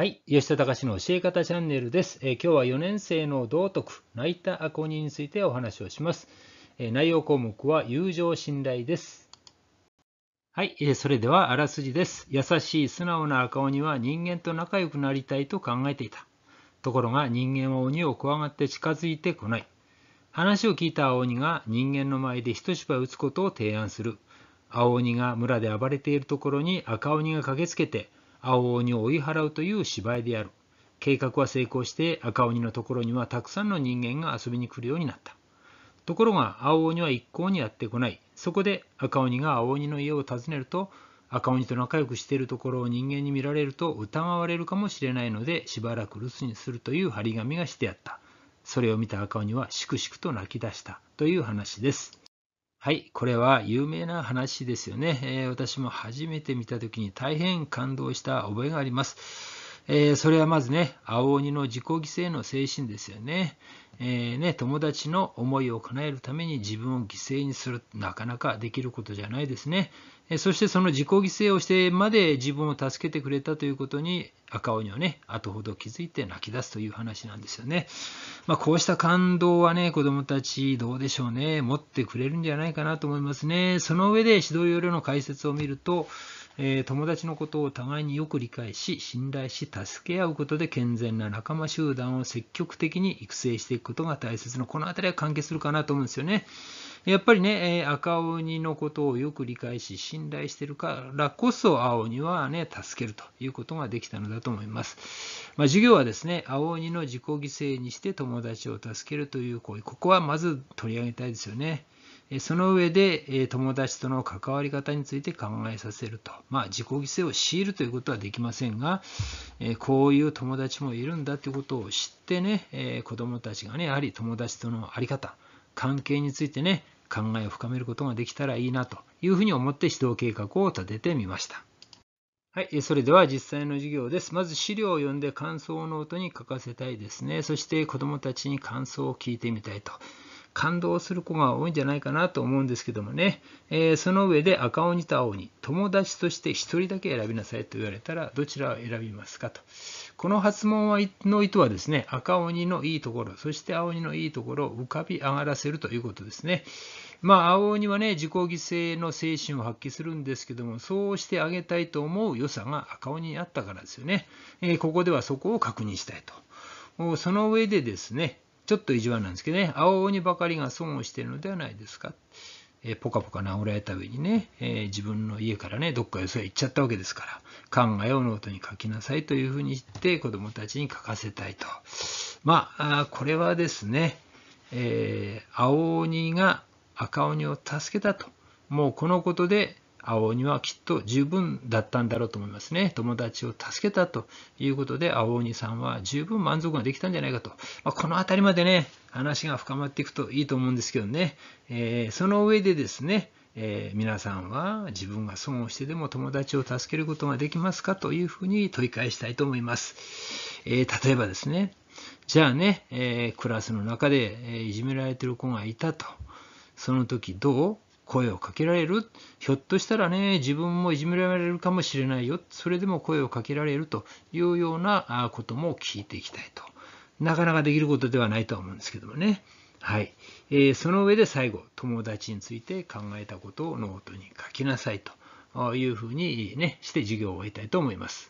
はい、吉田隆の教え方チャンネルです、えー、今日は4年生の道徳、泣いたアコについてお話をします。えー、内容項目は友情信頼です。はい、えー、それではあらすじです。優しい素直な赤鬼は人間と仲良くなりたいと考えていた。ところが人間は鬼を怖がって近づいてこない。話を聞いた青鬼が人間の前で一芝居打つことを提案する。青鬼が村で暴れているところに赤鬼が駆けつけて、青鬼を追い払うという芝居である。計画は成功して赤鬼のところにはたくさんの人間が遊びに来るようになった。ところが青鬼は一向にやってこない。そこで赤鬼が青鬼の家を訪ねると、赤鬼と仲良くしているところを人間に見られると疑われるかもしれないので、しばらく留守にするという張り紙がしてあった。それを見た赤鬼はしくしくと泣き出したという話です。はい、これは有名な話ですよね。えー、私も初めて見た時に大変感動した覚えがあります。えー、それはまずね、青鬼の自己犠牲の精神ですよね。えー、ね、友達の思いを叶えるために自分を犠牲にする、なかなかできることじゃないですね。えー、そしてその自己犠牲をしてまで自分を助けてくれたということに、赤鬼をね、後ほど気づいて泣き出すという話なんですよね。まあ、こうした感動はね、子供たちどうでしょうね、持ってくれるんじゃないかなと思いますね。その上で指導要領の解説を見ると、えー、友達のことを互いによく理解し、信頼し、助け合うことで健全な仲間集団を積極的に育成していくことが大切な、この辺りは関係するかなと思うんですよね。やっぱりね、え赤鬼のことをよく理解し、信頼してるからこそ、青鬼はね、助けるということができたのだと思います。まあ、授業はですね、青鬼の自己犠牲にして友達を助けるという行為、ここはまず取り上げたいですよね。その上で友達との関わり方について考えさせると、まあ、自己犠牲を強いるということはできませんがこういう友達もいるんだということを知ってね子どもたちがねやはり友達との在り方関係についてね考えを深めることができたらいいなというふうに思って指導計画を立ててみました。はい、それでは実際の授業です。まず資料を読んで感想をノートに書かせたいですね。そして子どもたちに感想を聞いてみたいと。感動する子が多いんじゃないかなと思うんですけどもね、えー、その上で赤鬼と青鬼、友達として1人だけ選びなさいと言われたら、どちらを選びますかと。この発問の意図はですね、赤鬼のいいところ、そして青鬼のいいところを浮かび上がらせるということですね。まあ、青鬼はね、自己犠牲の精神を発揮するんですけども、そうしてあげたいと思う良さが赤鬼にあったからですよね。えー、ここではそこを確認したいと。その上でですね、ちょっと意地悪なんですけどね、青鬼ばかりが損をしているのではないですか。えー、ポカポカ治られた上にね、えー、自分の家からね、どっかよそへ行っちゃったわけですから、考えをノートに書きなさいというふうに言って子供たちに書かせたいと。まあ、あこれはですね、えー、青鬼が赤鬼を助けたと。もうこのことで青鬼はきっと十分だったんだろうと思いますね。友達を助けたということで、青鬼さんは十分満足ができたんじゃないかと。まあ、この辺りまでね、話が深まっていくといいと思うんですけどね。えー、その上でですね、えー、皆さんは自分が損をしてでも友達を助けることができますかというふうに問い返したいと思います。えー、例えばですね、じゃあね、えクラスの中で、えいじめられてる子がいたと。その時どう声をかけられる。ひょっとしたらね、自分もいじめられるかもしれないよ。それでも声をかけられるというようなことも聞いていきたいと。なかなかできることではないとは思うんですけどもね。はい。えー、その上で最後、友達について考えたことをノートに書きなさいというふうにね、して授業を終えたいと思います。